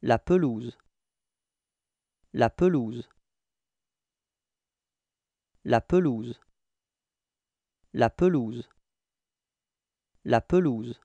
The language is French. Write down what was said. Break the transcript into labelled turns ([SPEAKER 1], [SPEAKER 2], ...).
[SPEAKER 1] La pelouse. La pelouse. La pelouse. La pelouse. La pelouse.